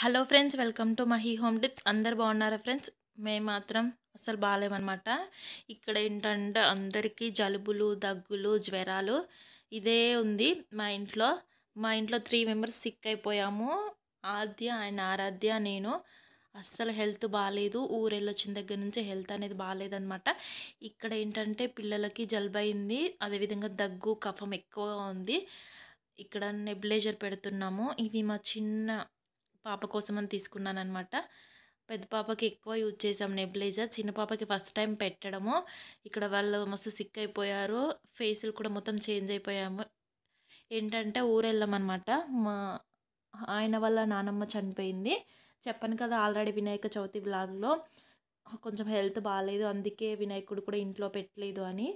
hello friends welcome to Mahi home tips అందరు బాగున్నారా friends మేము మాత్రం అసలు బాగాలేమన్నమాట ఇక్కడ ఏంటంటే అందరికీ జలుబులు దగ్గులు జ్వరాలు ఇదే ఉంది మా ఇంట్లో మా ఇంట్లో త్రీ మెంబర్స్ సిక్ అయిపోయాము ఆద్య అండ్ ఆరాధ్య నేను అస్సలు హెల్త్ బాగాలేదు వచ్చిన దగ్గర నుంచి హెల్త్ అనేది బాగాలేదనమాట ఇక్కడ ఏంటంటే పిల్లలకి జలుబు అయింది అదేవిధంగా దగ్గు కఫం ఎక్కువగా ఉంది ఇక్కడ నెబ్లేజర్ పెడుతున్నాము ఇది మా చిన్న పాప కోసం అని తీసుకున్నాను అనమాట పెద్ద పాపకి ఎక్కువ యూజ్ చేసాం నెబిలైజర్ చిన్న పాపకి ఫస్ట్ టైం పెట్టడము ఇక్కడ వాళ్ళు మస్తు సిక్ అయిపోయారు ఫేసులు కూడా మొత్తం చేంజ్ అయిపోయాము ఏంటంటే ఊరెళ్ళామన్నమాట మా ఆయన వల్ల నానమ్మ చనిపోయింది చెప్పాను కదా ఆల్రెడీ వినాయక చవితి బ్లాగ్లో కొంచెం హెల్త్ బాగాలేదు అందుకే వినాయకుడు కూడా ఇంట్లో పెట్టలేదు అని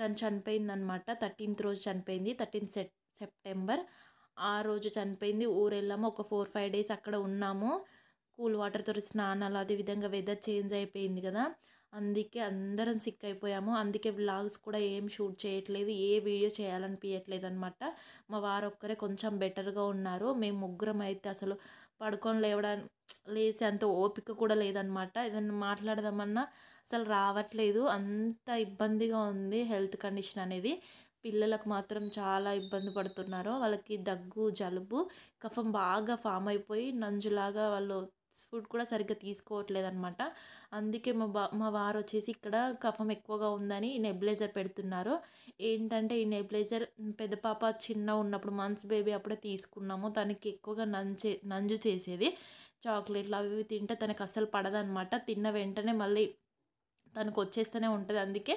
తను చనిపోయిందనమాట థర్టీన్త్ రోజు చనిపోయింది థర్టీన్త్ సెప్టెంబర్ ఆ రోజు చనిపోయింది ఊరు వెళ్ళాము ఒక ఫోర్ ఫైవ్ డేస్ అక్కడ ఉన్నాము కూల్ వాటర్తో స్నానాలు అదే విధంగా వెదర్ చేంజ్ అయిపోయింది కదా అందుకే అందరం సిక్ అయిపోయాము అందుకే వ్లాగ్స్ కూడా ఏం షూట్ చేయట్లేదు ఏ వీడియో చేయాలనిపించట్లేదు అనమాట మా వారు ఒక్కరే కొంచెం బెటర్గా ఉన్నారు మేము ముగ్గురం అయితే అసలు పడుకొని లేవడా లేచి అంత ఓపిక కూడా లేదనమాట ఏదైనా మాట్లాడదామన్నా అసలు రావట్లేదు అంత ఇబ్బందిగా ఉంది హెల్త్ కండిషన్ అనేది పిల్లలకు మాత్రం చాలా ఇబ్బంది పడుతున్నారు వాళ్ళకి దగ్గు జలుబు కఫం బాగా ఫామ్ అయిపోయి నంజులాగా వాళ్ళు ఫుడ్ కూడా సరిగ్గా తీసుకోవట్లేదు అనమాట అందుకే మా బా మా వారు వచ్చేసి ఇక్కడ కఫం ఎక్కువగా ఉందని నెబ్లైజర్ పెడుతున్నారు ఏంటంటే ఈ నెబ్లైజర్ పెద్ద పాప చిన్న ఉన్నప్పుడు మంత్స్ బేబీ అప్పుడే తీసుకున్నాము తనకి ఎక్కువగా నంచే నంజు చేసేది చాక్లెట్లు అవి తింటే తనకు అస్సలు పడదనమాట తిన్న వెంటనే మళ్ళీ తనకు వచ్చేస్తూనే ఉంటుంది అందుకే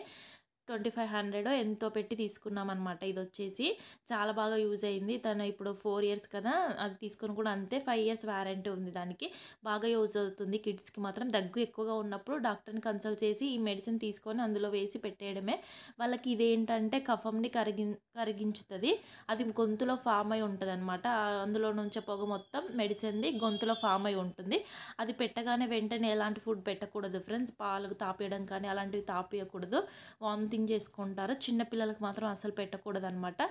ట్వంటీ ఫైవ్ హండ్రెడ్ ఎంతో పెట్టి తీసుకున్నాం అనమాట ఇది వచ్చేసి చాలా బాగా యూజ్ అయింది తను ఇప్పుడు ఫోర్ ఇయర్స్ కదా అది తీసుకుని కూడా అంతే ఫైవ్ ఇయర్స్ వారంటీ ఉంది దానికి బాగా యూజ్ అవుతుంది కిడ్స్కి మాత్రం దగ్గు ఎక్కువగా ఉన్నప్పుడు డాక్టర్ని కన్సల్ట్ చేసి ఈ మెడిసిన్ తీసుకొని అందులో వేసి పెట్టేయడమే వాళ్ళకి ఇదేంటంటే కఫంని కరిగి కరిగించుతుంది అది గొంతులో ఫామ్ అయి ఉంటుంది అనమాట అందులో నుంచే పొగ మొత్తం మెడిసిన్ది గొంతులో ఫామ్ అయి ఉంటుంది అది పెట్టగానే వెంటనే ఎలాంటి ఫుడ్ పెట్టకూడదు ఫ్రెండ్స్ పాలకు తాపేయడం కానీ అలాంటివి తాపేయకూడదు వామిటింగ్ చేసుకుంటారు చిన్నపిల్లలకు మాత్రం అసలు పెట్టకూడదు అనమాట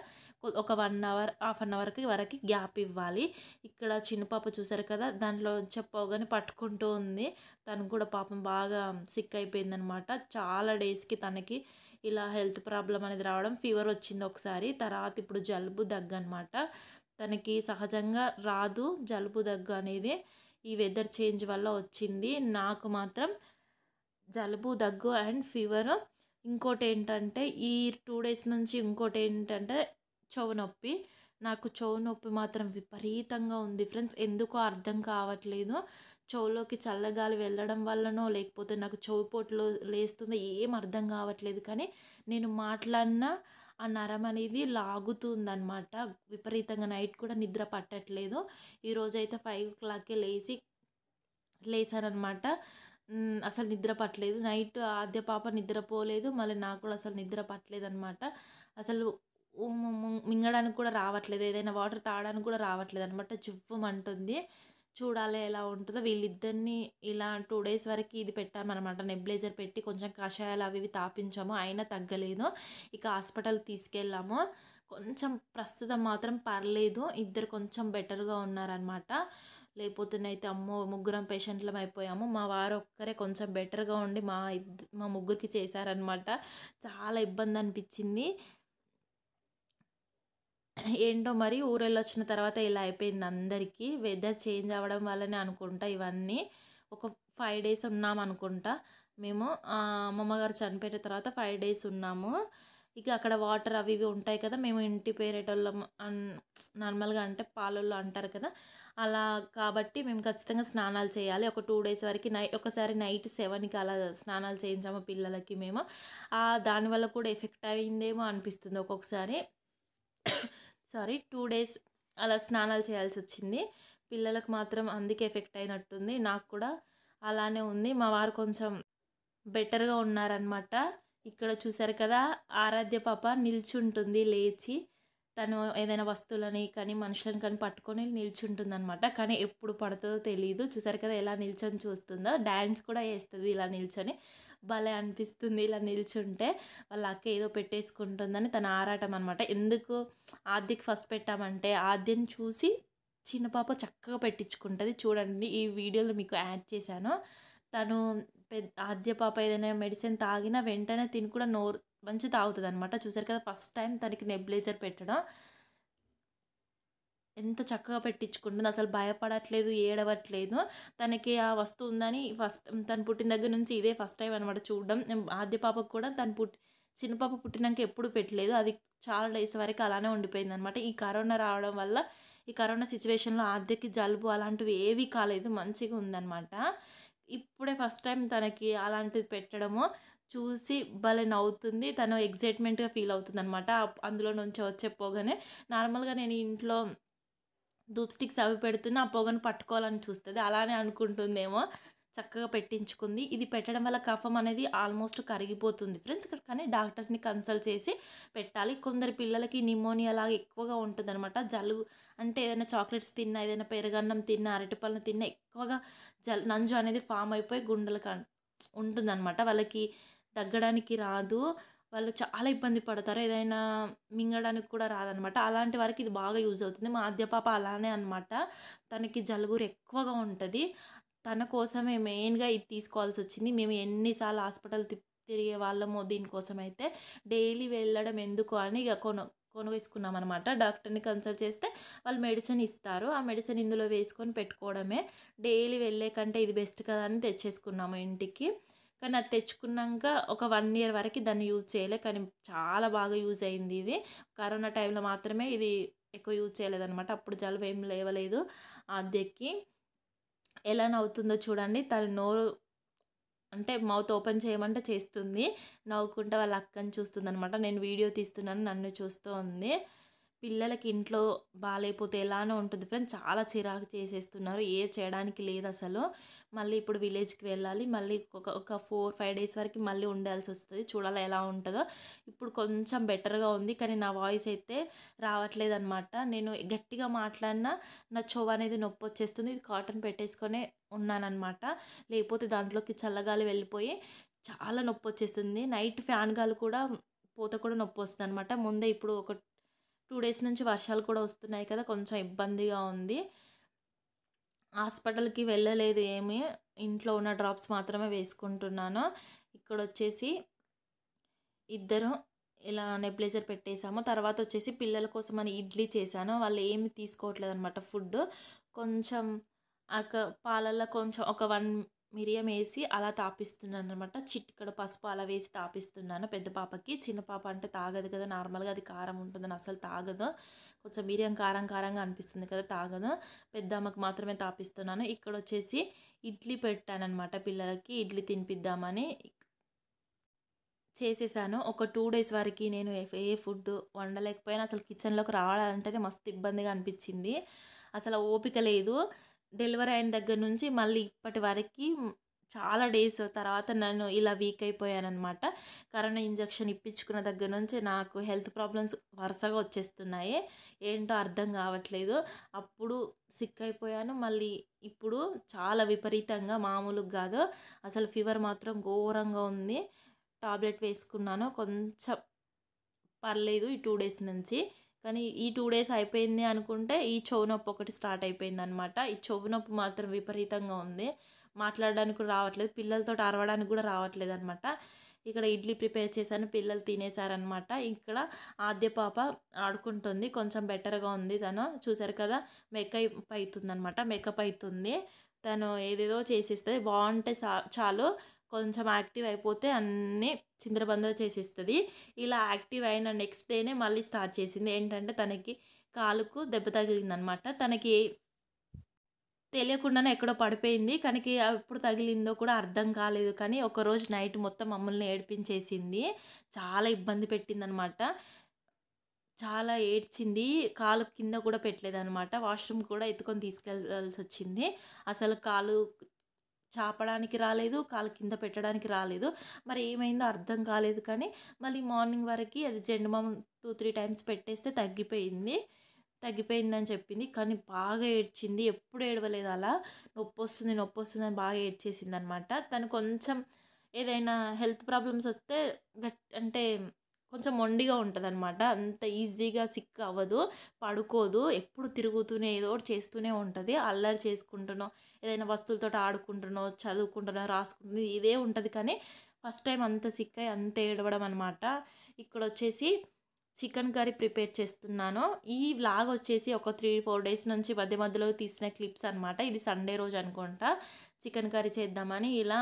ఒక వన్ అవర్ హాఫ్ అన్ అవర్కి వరకు గ్యాప్ ఇవ్వాలి ఇక్కడ చిన్న పాప చూసారు కదా దాంట్లో చెప్పవగానే పట్టుకుంటూ ఉంది తను కూడా పాపం బాగా సిక్ అయిపోయిందనమాట చాలా డేస్కి తనకి ఇలా హెల్త్ ప్రాబ్లం అనేది రావడం ఫీవర్ వచ్చింది ఒకసారి తర్వాత ఇప్పుడు జలుబు దగ్గు అనమాట తనకి సహజంగా రాదు జలుబు దగ్గు అనేది ఈ వెదర్ చేంజ్ వల్ల వచ్చింది నాకు మాత్రం జలుబు దగ్గు అండ్ ఫీవరు ఇంకోటి ఏంటంటే ఈ టూ డేస్ నుంచి ఇంకోటి ఏంటంటే చెవు నొప్పి నాకు చెవు నొప్పి మాత్రం విపరీతంగా ఉంది ఫ్రెండ్స్ ఎందుకో అర్థం కావట్లేదు చెవులోకి చల్లగాలి వెళ్ళడం వల్లనో లేకపోతే నాకు చెవు పోటులో లేస్తుందో ఏం అర్థం కావట్లేదు కానీ నేను మాట్లాడినా ఆ నరం అనేది లాగుతుందనమాట విపరీతంగా నైట్ కూడా నిద్ర పట్టట్లేదు ఈరోజైతే ఫైవ్ ఓ క్లాక్కి లేచి లేసానమాట అసలు నిద్ర పట్టలేదు నైట్ ఆద్య పాప నిద్రపోలేదు మళ్ళీ నాకు కూడా అసలు నిద్ర పట్టలేదు అనమాట అసలు మింగడానికి కూడా రావట్లేదు ఏదైనా వాటర్ తాగడానికి కూడా రావట్లేదు అనమాట చువ్వమంటుంది చూడాలి ఎలా ఉంటుందో వీళ్ళిద్దరిని ఇలా టూ డేస్ వరకు ఇది పెట్టామన్నమాట నెబ్లైజర్ పెట్టి కొంచెం కషాయాలు అవి ఇవి తాపించాము అయినా తగ్గలేదు ఇక హాస్పిటల్ తీసుకెళ్ళాము కొంచెం ప్రస్తుతం మాత్రం పర్లేదు ఇద్దరు కొంచెం బెటర్గా ఉన్నారనమాట అయితే అమ్మో ముగ్గురం పేషెంట్లం అయిపోయాము మా వారు ఒక్కరే కొంచెం బెటర్గా ఉండి మా ఇద్ మా ముగ్గురికి చేశారనమాట చాలా ఇబ్బంది అనిపించింది ఏంటో మరి ఊరెళ్ళి వచ్చిన తర్వాత ఇలా అయిపోయింది అందరికీ వెదర్ చేంజ్ అవ్వడం వల్లనే అనుకుంటా ఇవన్నీ ఒక ఫైవ్ డేస్ ఉన్నాం అనుకుంటా మేము అమ్మమ్మగారు చనిపోయిన తర్వాత ఫైవ్ డేస్ ఉన్నాము ఇక అక్కడ వాటర్ అవి ఇవి ఉంటాయి కదా మేము ఇంటి పేరేటోళ్ళం నార్మల్గా అంటే పాలల్లో అంటారు కదా అలా కాబట్టి మేము ఖచ్చితంగా స్నానాలు చేయాలి ఒక టూ డేస్ వరకు నైట్ ఒకసారి నైట్ సెవెన్కి అలా స్నానాలు చేయించాము పిల్లలకి మేము దానివల్ల కూడా ఎఫెక్ట్ అయిందేమో అనిపిస్తుంది ఒక్కొక్కసారి సారీ టూ డేస్ అలా స్నానాలు చేయాల్సి వచ్చింది పిల్లలకు మాత్రం అందుకే ఎఫెక్ట్ అయినట్టుంది నాకు కూడా అలానే ఉంది మా వారు కొంచెం బెటర్గా ఉన్నారనమాట ఇక్కడ చూశారు కదా ఆరాధ్య పాప నిల్చుంటుంది లేచి తను ఏదైనా వస్తువులని కానీ మనుషులను కానీ పట్టుకొని నిల్చుంటుంది అనమాట కానీ ఎప్పుడు పడుతుందో తెలియదు చూసారు కదా ఎలా నిల్చొని చూస్తుందో డ్యాన్స్ కూడా వేస్తుంది ఇలా నిల్చొని భలే అనిపిస్తుంది ఇలా నిల్చుంటే వాళ్ళ అక్క ఏదో పెట్టేసుకుంటుందని తన ఆరాటం అనమాట ఎందుకు ఆద్యకి ఫస్ట్ పెట్టామంటే ఆద్యని చూసి చిన్న పాప చక్కగా పెట్టించుకుంటుంది చూడండి ఈ వీడియోలో మీకు యాడ్ చేశాను తను పెద్ద ఆద్య పాప ఏదైనా మెడిసిన్ తాగినా వెంటనే తిని కూడా నోరు మంచి తాగుతుంది అనమాట చూసారు కదా ఫస్ట్ టైం తనకి నెబ్లైజర్ పెట్టడం ఎంత చక్కగా పెట్టించుకుంటుంది అసలు భయపడట్లేదు ఏడవట్లేదు తనకి ఆ వస్తువు ఉందని ఫస్ట్ తను పుట్టిన దగ్గర నుంచి ఇదే ఫస్ట్ టైం అనమాట చూడడం ఆద్య పాపకు కూడా తను పుట్టి చిన్న పాప పుట్టినాక ఎప్పుడు పెట్టలేదు అది చాలా డేస్ వరకు అలానే ఉండిపోయింది అనమాట ఈ కరోనా రావడం వల్ల ఈ కరోనా సిచ్యువేషన్లో ఆద్యకి జలుబు అలాంటివి ఏవి కాలేదు మంచిగా ఉందన్నమాట ఇప్పుడే ఫస్ట్ టైం తనకి అలాంటిది పెట్టడము చూసి భలే నవ్వుతుంది తను ఎగ్జైట్మెంట్గా ఫీల్ అవుతుంది అనమాట అందులో నుంచి వచ్చే పొగనే నార్మల్గా నేను ఇంట్లో దూప్ స్టిక్స్ అవి పెడుతున్నా ఆ పొగను పట్టుకోవాలని చూస్తుంది అలానే అనుకుంటుందేమో చక్కగా పెట్టించుకుంది ఇది పెట్టడం వల్ల కఫం అనేది ఆల్మోస్ట్ కరిగిపోతుంది ఫ్రెండ్స్ ఇక్కడ కానీ డాక్టర్ని కన్సల్ట్ చేసి పెట్టాలి కొందరు పిల్లలకి నిమోనియా లాగా ఎక్కువగా ఉంటుంది అనమాట జలుబు అంటే ఏదైనా చాక్లెట్స్ తిన్నా ఏదైనా పెరగన్నం తిన్నా అరటిపళ్ళను తిన్నా ఎక్కువగా జల్ నంజు అనేది ఫామ్ అయిపోయి గుండెలకు ఉంటుందన్నమాట వాళ్ళకి తగ్గడానికి రాదు వాళ్ళు చాలా ఇబ్బంది పడతారు ఏదైనా మింగడానికి కూడా రాదనమాట అలాంటి వారికి ఇది బాగా యూజ్ అవుతుంది మా అద్దె పాప అలానే అనమాట తనకి జలుగురు ఎక్కువగా ఉంటుంది తన కోసమే మెయిన్గా ఇది తీసుకోవాల్సి వచ్చింది మేము ఎన్నిసార్లు హాస్పిటల్ తిరిగే వాళ్ళము దీనికోసం అయితే డైలీ వెళ్ళడం ఎందుకు అని ఇక కొను కొనుగోసుకున్నాం అనమాట డాక్టర్ని కన్సల్ట్ చేస్తే వాళ్ళు మెడిసిన్ ఇస్తారు ఆ మెడిసిన్ ఇందులో వేసుకొని పెట్టుకోవడమే డైలీ వెళ్ళే కంటే ఇది బెస్ట్ కదా అని తెచ్చేసుకున్నాము ఇంటికి కానీ అది తెచ్చుకున్నాక ఒక వన్ ఇయర్ వరకు దాన్ని యూజ్ చేయలే కానీ చాలా బాగా యూజ్ అయింది ఇది కరోనా టైంలో మాత్రమే ఇది ఎక్కువ యూజ్ చేయలేదన్నమాట అప్పుడు జలుబు ఏం లేవలేదు అద్దెకి ఎలా నవ్వుతుందో చూడండి తన నోరు అంటే మౌత్ ఓపెన్ చేయమంటే చేస్తుంది నవ్వుకుంటే వాళ్ళ అక్కని చూస్తుంది అనమాట నేను వీడియో తీస్తున్నాను నన్ను చూస్తూ ఉంది పిల్లలకి ఇంట్లో బాగాలేకపోతే ఎలానో ఉంటుంది ఫ్రెండ్స్ చాలా చిరాకు చేసేస్తున్నారు ఏ చేయడానికి లేదు అసలు మళ్ళీ ఇప్పుడు విలేజ్కి వెళ్ళాలి మళ్ళీ ఒక ఒక ఫోర్ ఫైవ్ డేస్ వరకు మళ్ళీ ఉండాల్సి వస్తుంది చూడాలి ఎలా ఉంటుందో ఇప్పుడు కొంచెం బెటర్గా ఉంది కానీ నా వాయిస్ అయితే రావట్లేదు అనమాట నేను గట్టిగా మాట్లాడినా నా చెవు అనేది నొప్పి వచ్చేస్తుంది ఇది కాటన్ పెట్టేసుకొనే ఉన్నానమాట లేకపోతే దాంట్లోకి చల్లగాలి వెళ్ళిపోయి చాలా నొప్పి వచ్చేస్తుంది నైట్ ఫ్యాన్ గాలు కూడా పోత కూడా నొప్పి వస్తుంది అనమాట ముందే ఇప్పుడు ఒక టూ డేస్ నుంచి వర్షాలు కూడా వస్తున్నాయి కదా కొంచెం ఇబ్బందిగా ఉంది హాస్పిటల్కి వెళ్ళలేదు ఏమి ఇంట్లో ఉన్న డ్రాప్స్ మాత్రమే వేసుకుంటున్నాను ఇక్కడ వచ్చేసి ఇద్దరు ఇలా నెబ్లైజర్ పెట్టేసాము తర్వాత వచ్చేసి పిల్లల కోసం అని ఇడ్లీ చేశాను వాళ్ళు ఏమి తీసుకోవట్లేదు అనమాట ఫుడ్ కొంచెం ఆ పాలల్లో కొంచెం ఒక వన్ మిరియం వేసి అలా తాపిస్తున్నాను అనమాట ఇక్కడ పసుపు అలా వేసి తాపిస్తున్నాను పెద్ద పాపకి చిన్న పాప అంటే తాగదు కదా నార్మల్గా అది కారం ఉంటుందని అసలు తాగదు కొంచెం మిరియం కారం కారంగా అనిపిస్తుంది కదా తాగదు పెద్ద అమ్మకు మాత్రమే తాపిస్తున్నాను ఇక్కడ వచ్చేసి ఇడ్లీ పెట్టానమాట పిల్లలకి ఇడ్లీ తినిపిద్దామని చేసేసాను ఒక టూ డేస్ వరకు నేను ఏ ఫుడ్ వండలేకపోయినా అసలు కిచెన్లోకి రావాలంటేనే మస్తు ఇబ్బందిగా అనిపించింది అసలు ఓపిక లేదు డెలివరీ అయిన దగ్గర నుంచి మళ్ళీ ఇప్పటి వరకు చాలా డేస్ తర్వాత నన్ను ఇలా వీక్ అయిపోయానమాట కరోనా ఇంజక్షన్ ఇప్పించుకున్న దగ్గర నుంచి నాకు హెల్త్ ప్రాబ్లమ్స్ వరుసగా వచ్చేస్తున్నాయి ఏంటో అర్థం కావట్లేదు అప్పుడు సిక్ అయిపోయాను మళ్ళీ ఇప్పుడు చాలా విపరీతంగా మామూలుగా కాదు అసలు ఫీవర్ మాత్రం ఘోరంగా ఉంది టాబ్లెట్ వేసుకున్నాను కొంచెం పర్లేదు ఈ టూ డేస్ నుంచి కానీ ఈ టూ డేస్ అయిపోయింది అనుకుంటే ఈ చెవు నొప్పి ఒకటి స్టార్ట్ అయిపోయింది అనమాట ఈ చెవు నొప్పి మాత్రం విపరీతంగా ఉంది మాట్లాడడానికి రావట్లేదు పిల్లలతో అరవడానికి కూడా రావట్లేదు అనమాట ఇక్కడ ఇడ్లీ ప్రిపేర్ చేశాను పిల్లలు తినేశారనమాట ఇక్కడ ఆద్య పాప ఆడుకుంటుంది కొంచెం బెటర్గా ఉంది తను చూసారు కదా మెక్క అవుతుంది అనమాట మెకప్ అవుతుంది తను ఏదేదో చేసేస్తుంది బాగుంటే చాలు కొంచెం యాక్టివ్ అయిపోతే అన్నీ చిందరబందర చేసేస్తుంది ఇలా యాక్టివ్ అయిన నెక్స్ట్ డేనే మళ్ళీ స్టార్ట్ చేసింది ఏంటంటే తనకి కాలుకు దెబ్బ తగిలిందనమాట తనకి తెలియకుండానే ఎక్కడో పడిపోయింది కానీ ఎప్పుడు తగిలిందో కూడా అర్థం కాలేదు కానీ ఒకరోజు నైట్ మొత్తం మమ్మల్ని ఏడిపించేసింది చాలా ఇబ్బంది పెట్టిందనమాట చాలా ఏడ్చింది కాలు కింద కూడా పెట్టలేదనమాట వాష్రూమ్ కూడా ఎత్తుకొని తీసుకెళ్ళాల్సి వచ్చింది అసలు కాలు చాపడానికి రాలేదు కాలు కింద పెట్టడానికి రాలేదు మరి ఏమైందో అర్థం కాలేదు కానీ మళ్ళీ మార్నింగ్ వరకు అది జెండుమామ టూ త్రీ టైమ్స్ పెట్టేస్తే తగ్గిపోయింది తగ్గిపోయిందని చెప్పింది కానీ బాగా ఏడ్చింది ఎప్పుడు ఏడవలేదు అలా నొప్పి వస్తుంది నొప్పి వస్తుంది అని బాగా ఏడ్చేసింది అనమాట తను కొంచెం ఏదైనా హెల్త్ ప్రాబ్లమ్స్ వస్తే గట్ అంటే కొంచెం మొండిగా ఉంటుంది అనమాట అంత ఈజీగా సిక్ అవ్వదు పడుకోదు ఎప్పుడు తిరుగుతూనే ఏదో ఒకటి చేస్తూనే ఉంటుంది అల్లరి చేసుకుంటునో ఏదైనా వస్తువులతో ఆడుకుంటునో చదువుకుంటునో రాసుకుంటున్నో ఇదే ఉంటుంది కానీ ఫస్ట్ టైం అంత సిక్ అయ్యి అంత ఏడవడం అనమాట ఇక్కడ వచ్చేసి చికెన్ కర్రీ ప్రిపేర్ చేస్తున్నాను ఈ వ్లాగ్ వచ్చేసి ఒక త్రీ ఫోర్ డేస్ నుంచి మధ్య మధ్యలో తీసిన క్లిప్స్ అనమాట ఇది సండే రోజు అనుకుంటా చికెన్ కర్రీ చేద్దామని ఇలా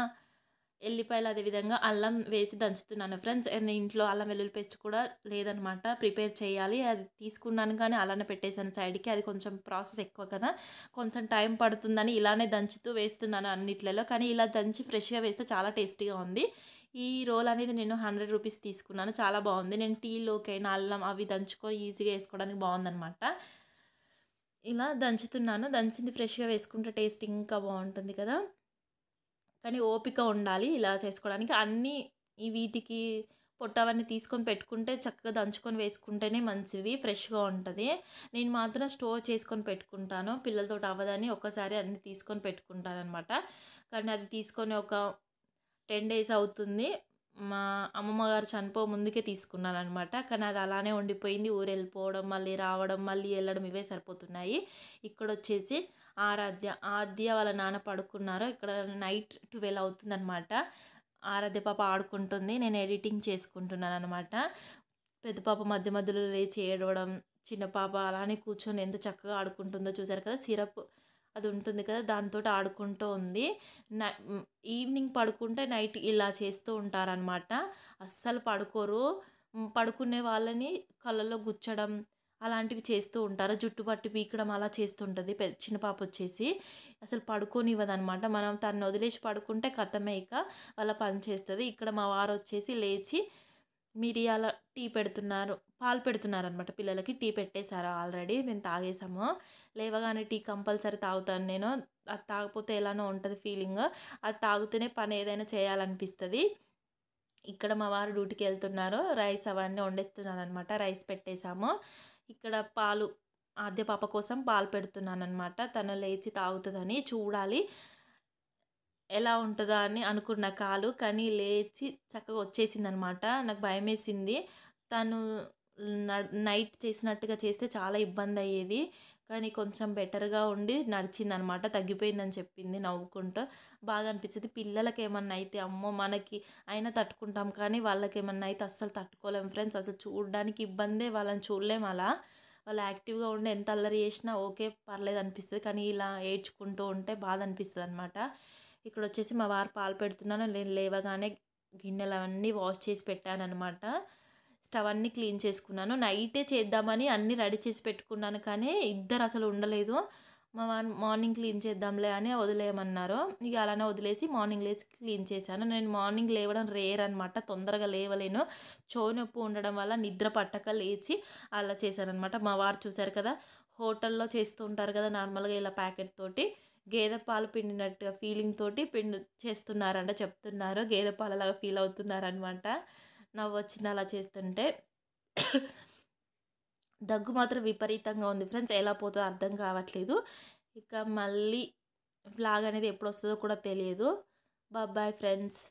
ఎల్లిపాయలు అదేవిధంగా అల్లం వేసి దంచుతున్నాను ఫ్రెండ్స్ నేను ఇంట్లో అల్లం వెల్లుల్లి పేస్ట్ కూడా లేదనమాట ప్రిపేర్ చేయాలి అది తీసుకున్నాను కానీ అలానే పెట్టేశాను సైడ్కి అది కొంచెం ప్రాసెస్ ఎక్కువ కదా కొంచెం టైం పడుతుందని ఇలానే దంచుతూ వేస్తున్నాను అన్నిట్లలో కానీ ఇలా దంచి ఫ్రెష్గా వేస్తే చాలా టేస్టీగా ఉంది ఈ రోల్ అనేది నేను హండ్రెడ్ రూపీస్ తీసుకున్నాను చాలా బాగుంది నేను టీలోకైనా అల్లం అవి దంచుకొని ఈజీగా వేసుకోవడానికి బాగుందనమాట ఇలా దంచుతున్నాను దంచింది ఫ్రెష్గా వేసుకుంటే టేస్ట్ ఇంకా బాగుంటుంది కదా కానీ ఓపిక ఉండాలి ఇలా చేసుకోవడానికి అన్నీ ఈ వీటికి పొట్ట అవన్నీ తీసుకొని పెట్టుకుంటే చక్కగా దంచుకొని వేసుకుంటేనే మంచిది ఫ్రెష్గా ఉంటుంది నేను మాత్రం స్టోర్ చేసుకొని పెట్టుకుంటాను పిల్లలతో అవ్వదని ఒక్కసారి అన్నీ తీసుకొని పెట్టుకుంటాను అనమాట కానీ అది తీసుకొని ఒక టెన్ డేస్ అవుతుంది మా అమ్మమ్మ గారు చనిపో ముందుకే తీసుకున్నాను అనమాట కానీ అది అలానే ఉండిపోయింది ఊరు వెళ్ళిపోవడం మళ్ళీ రావడం మళ్ళీ వెళ్ళడం ఇవే సరిపోతున్నాయి ఇక్కడ వచ్చేసి ఆరాధ్య ఆద్య వాళ్ళ నాన్న పడుకున్నారు ఇక్కడ నైట్ ట్వెల్వ్ అవుతుందనమాట ఆరాధ్య పాప ఆడుకుంటుంది నేను ఎడిటింగ్ చేసుకుంటున్నాను అనమాట పెద్ద పాప మధ్య మధ్యలో లేచి ఏడవడం చిన్న పాప అలానే కూర్చొని ఎంత చక్కగా ఆడుకుంటుందో చూసారు కదా సిరప్ అది ఉంటుంది కదా దాంతో ఆడుకుంటూ ఉంది ఈవినింగ్ పడుకుంటే నైట్ ఇలా చేస్తూ ఉంటారనమాట అస్సలు పడుకోరు పడుకునే వాళ్ళని కళ్ళలో గుచ్చడం అలాంటివి చేస్తూ ఉంటారు జుట్టు పట్టి పీకడం అలా చేస్తుంటుంది చిన్న పాప వచ్చేసి అసలు పడుకోనివ్వదనమాట మనం తను వదిలేసి పడుకుంటే కథమే ఇక వాళ్ళ పని చేస్తుంది ఇక్కడ మా వారు వచ్చేసి లేచి మిరియాల టీ పెడుతున్నారు పాలు పెడుతున్నారు అనమాట పిల్లలకి టీ పెట్టేశారు ఆల్రెడీ మేము తాగేసాము లేవగానే టీ కంపల్సరీ తాగుతాను నేను అది తాగపోతే ఎలానో ఉంటుంది ఫీలింగ్ అది తాగుతూనే పని ఏదైనా చేయాలనిపిస్తుంది ఇక్కడ మా వారు డ్యూటీకి వెళ్తున్నారు రైస్ అవన్నీ వండిస్తున్నారు అనమాట రైస్ పెట్టేశాము ఇక్కడ పాలు ఆద్య పాప కోసం పాలు పెడుతున్నానమాట తను లేచి తాగుతుందని చూడాలి ఎలా ఉంటుందా అని అనుకున్న కాలు కానీ లేచి చక్కగా వచ్చేసింది అనమాట నాకు భయం వేసింది తను నైట్ చేసినట్టుగా చేస్తే చాలా ఇబ్బంది అయ్యేది కానీ కొంచెం బెటర్గా ఉండి నడిచిందనమాట తగ్గిపోయిందని చెప్పింది నవ్వుకుంటూ బాగా అనిపించింది పిల్లలకి ఏమన్నా అయితే అమ్మో మనకి అయినా తట్టుకుంటాం కానీ వాళ్ళకి ఏమన్నా అయితే అస్సలు తట్టుకోలేం ఫ్రెండ్స్ అసలు చూడడానికి ఇబ్బందే వాళ్ళని చూడలేం అలా వాళ్ళు యాక్టివ్గా ఉండి ఎంత అల్లరి చేసినా ఓకే పర్లేదు అనిపిస్తుంది కానీ ఇలా ఏడ్చుకుంటూ ఉంటే బాధ అనిపిస్తుంది అనమాట ఇక్కడ వచ్చేసి మా వారు పాలు పెడుతున్నాను నేను లేవగానే గిన్నెలు అవన్నీ వాష్ చేసి పెట్టాను అనమాట స్టవ్ అన్ని క్లీన్ చేసుకున్నాను నైటే చేద్దామని అన్ని రెడీ చేసి పెట్టుకున్నాను కానీ ఇద్దరు అసలు ఉండలేదు మా మార్నింగ్ క్లీన్ చేద్దాంలే అని వదిలేయమన్నారు ఇక అలానే వదిలేసి మార్నింగ్ లేచి క్లీన్ చేశాను నేను మార్నింగ్ లేవడం రేర్ అనమాట తొందరగా లేవలేను చో నొప్పి ఉండడం వల్ల నిద్ర పట్టక లేచి అలా చేశాను అనమాట మా వారు చూశారు కదా హోటల్లో చేస్తూ ఉంటారు కదా నార్మల్గా ఇలా ప్యాకెట్ తోటి గేదె పాలు పిండినట్టుగా ఫీలింగ్ తోటి పిండి చేస్తున్నారంట చెప్తున్నారు గేదె పాలలాగా ఫీల్ అవుతున్నారనమాట నవ్వు వచ్చింది అలా చేస్తుంటే దగ్గు మాత్రం విపరీతంగా ఉంది ఫ్రెండ్స్ ఎలా పోతుందో అర్థం కావట్లేదు ఇక మళ్ళీ బ్లాగ్ అనేది ఎప్పుడు వస్తుందో కూడా తెలియదు బాబాయ్ ఫ్రెండ్స్